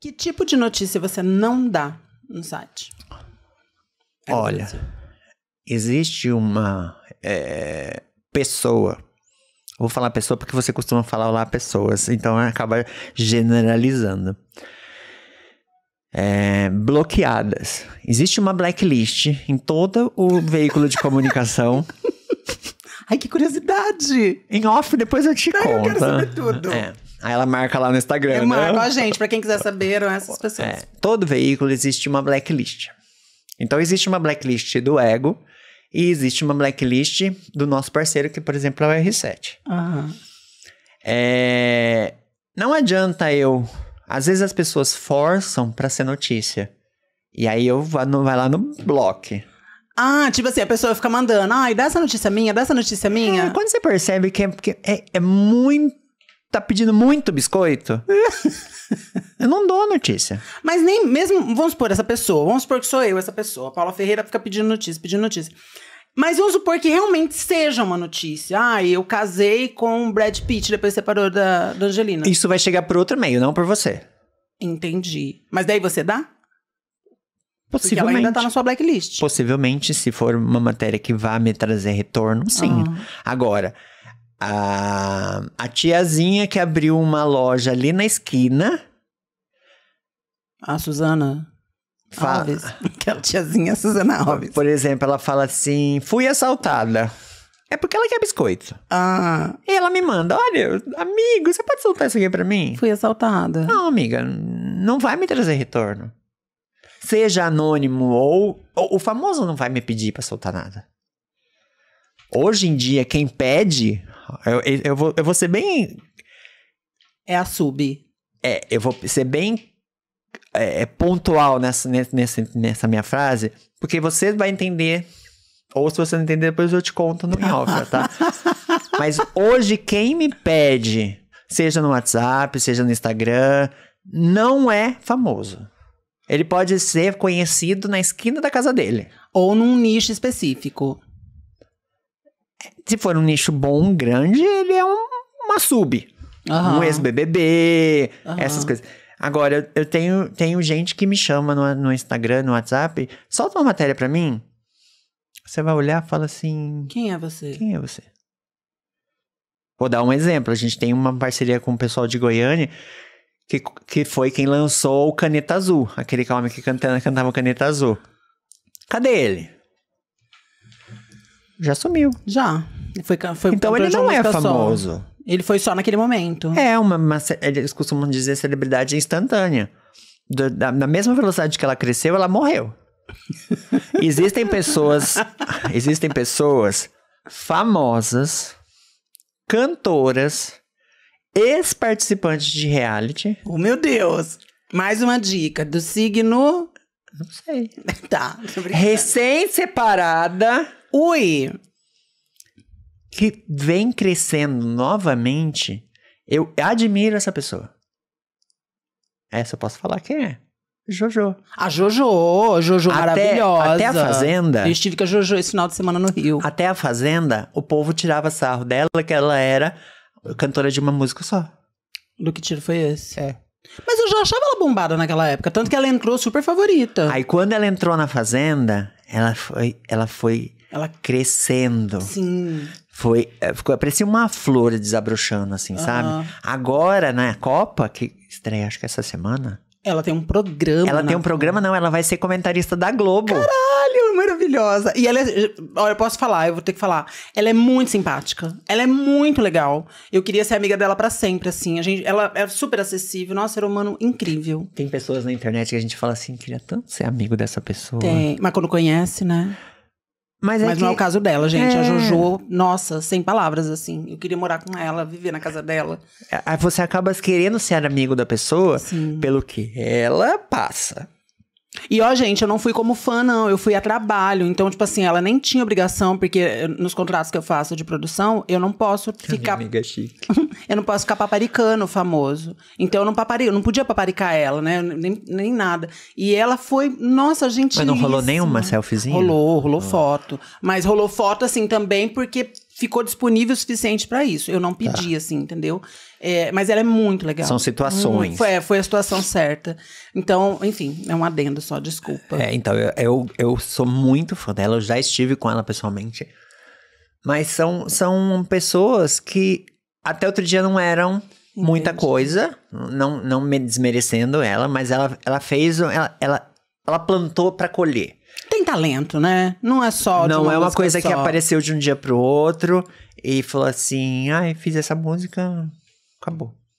Que tipo de notícia você não dá no site? É Olha, existe uma é, pessoa. Vou falar pessoa porque você costuma falar lá pessoas, então acaba generalizando. É, bloqueadas. Existe uma blacklist em todo o veículo de comunicação. Ai, que curiosidade! Em off, depois eu te Não, conto. Eu quero saber tudo. É. Aí ela marca lá no Instagram. Eu né? marco a gente, pra quem quiser saber, é essas é. pessoas. É, todo veículo existe uma blacklist. Então existe uma blacklist do ego e existe uma blacklist do nosso parceiro, que, por exemplo, é o R7. Uhum. É, não adianta eu. Às vezes as pessoas forçam para ser notícia. E aí eu vou, vai lá no bloco. Ah, tipo assim, a pessoa fica mandando, ai, ah, dá essa notícia minha, dá essa notícia minha. É, quando você percebe que é, que é, é muito tá pedindo muito biscoito? eu não dou notícia. Mas nem mesmo, vamos supor, essa pessoa, vamos supor que sou eu essa pessoa, a Paula Ferreira fica pedindo notícia, pedindo notícia. Mas vamos supor que realmente seja uma notícia. Ah, eu casei com o Brad Pitt, depois separou da, da Angelina. Isso vai chegar por outro meio, não por você. Entendi. Mas daí você dá? Possivelmente. Porque ela ainda tá na sua blacklist. Possivelmente, se for uma matéria que vá me trazer retorno, sim. Ah. Agora, a, a tiazinha que abriu uma loja ali na esquina. A Suzana. Alves. Aquela tiazinha Suzana Alves. Por exemplo, ela fala assim: fui assaltada. É porque ela quer biscoito. Ah. E ela me manda: olha, amigo, você pode soltar isso aqui pra mim? Fui assaltada. Não, amiga, não vai me trazer retorno. Seja anônimo ou. ou o famoso não vai me pedir pra soltar nada. Hoje em dia, quem pede eu, eu, vou, eu vou ser bem. É a sub. É, eu vou ser bem é, é pontual nessa, nessa, nessa minha frase, porque você vai entender. Ou se você não entender, depois eu te conto no alfa, tá? Mas hoje, quem me pede, seja no WhatsApp, seja no Instagram, não é famoso. Ele pode ser conhecido na esquina da casa dele. Ou num nicho específico se for um nicho bom, grande, ele é um, uma sub. Uhum. Um ex-BBB, uhum. essas coisas. Agora, eu, tenho, tenho gente que me chama no, no Instagram, no WhatsApp, solta uma matéria pra mim. Você vai olhar e fala assim: Quem é você? Quem é você? Vou dar um exemplo. A gente tem uma parceria com o pessoal de Goiânia, que, que foi quem lançou o Caneta Azul, aquele homem que cantava, cantava Caneta Azul. Cadê ele? Já sumiu. Já. Foi, foi então ele não é famoso. Ele foi só naquele momento. É, uma, uma, eles costumam dizer celebridade instantânea. Do, da, na mesma velocidade que ela cresceu, ela morreu. existem pessoas. existem pessoas famosas, cantoras, ex-participantes de reality. Oh, meu Deus! Mais uma dica do signo. Não sei. tá. Recém-separada Ui! Que vem crescendo novamente. Eu admiro essa pessoa. Essa eu posso falar quem é. Jojo. A Jojo, Jojo até, maravilhosa. Até a Fazenda. Eu estive com a Jojo esse final de semana no Rio. Até a Fazenda, o povo tirava sarro dela, que ela era cantora de uma música só. Do que tiro foi esse? É. Mas eu já achava ela bombada naquela época, tanto que ela entrou super favorita. Aí quando ela entrou na Fazenda, ela foi, ela foi ela crescendo. Sim. Foi, eh, ficou, parecia uma flor desabrochando, assim, uhum. sabe? Agora, na né, Copa, que estreia acho que essa semana. Ela tem um programa. Ela tem um programa, não, ela vai ser comentarista da Globo. Caralho, maravilhosa. E ela é, olha, eu posso falar, eu vou ter que falar. Ela é muito simpática. Ela é muito legal. Eu queria ser amiga dela para sempre, assim. A gente, ela é super acessível, nossa, ser humano incrível. Tem pessoas na internet que a gente fala assim, queria tanto ser amigo dessa pessoa. Tem, mas quando conhece, né? Mas, é que... não é o caso dela, gente. É... A Jojo, nossa, sem palavras, assim. Eu queria morar com ela, viver na casa dela. É, aí você acaba querendo ser amigo da pessoa Sim. pelo que ela passa. E ó, gente, eu não fui como fã, não. Eu fui a trabalho. Então, tipo assim, ela nem tinha obrigação, porque eh, nos contratos que eu faço de produção, eu não posso ficar. Amiga é chique. eu não posso ficar paparicando famoso. Então, eu não paparico, não podia paparicar ela, né? Nem, nem nada. E ela foi, nossa, gente. Mas não rolou nenhuma selfiezinha? Rolou, rolou oh. foto. Mas rolou foto, assim, também, porque ficou disponível o suficiente para isso. Eu não pedi, tá. assim, entendeu? É, mas ela é muito legal. São situações. Hum, foi, foi a situação certa. Então, enfim, é um adendo só, desculpa. É, então, eu, eu, eu sou muito fã dela, eu já estive com ela pessoalmente. Mas são, são pessoas que até outro dia não eram Entendi. muita coisa, não, não me desmerecendo ela, mas ela, ela fez, ela, ela, ela plantou para colher. Tem talento, né? Não é só. Não é uma coisa só. que apareceu de um dia pro outro e falou assim: ai, fiz essa música, acabou.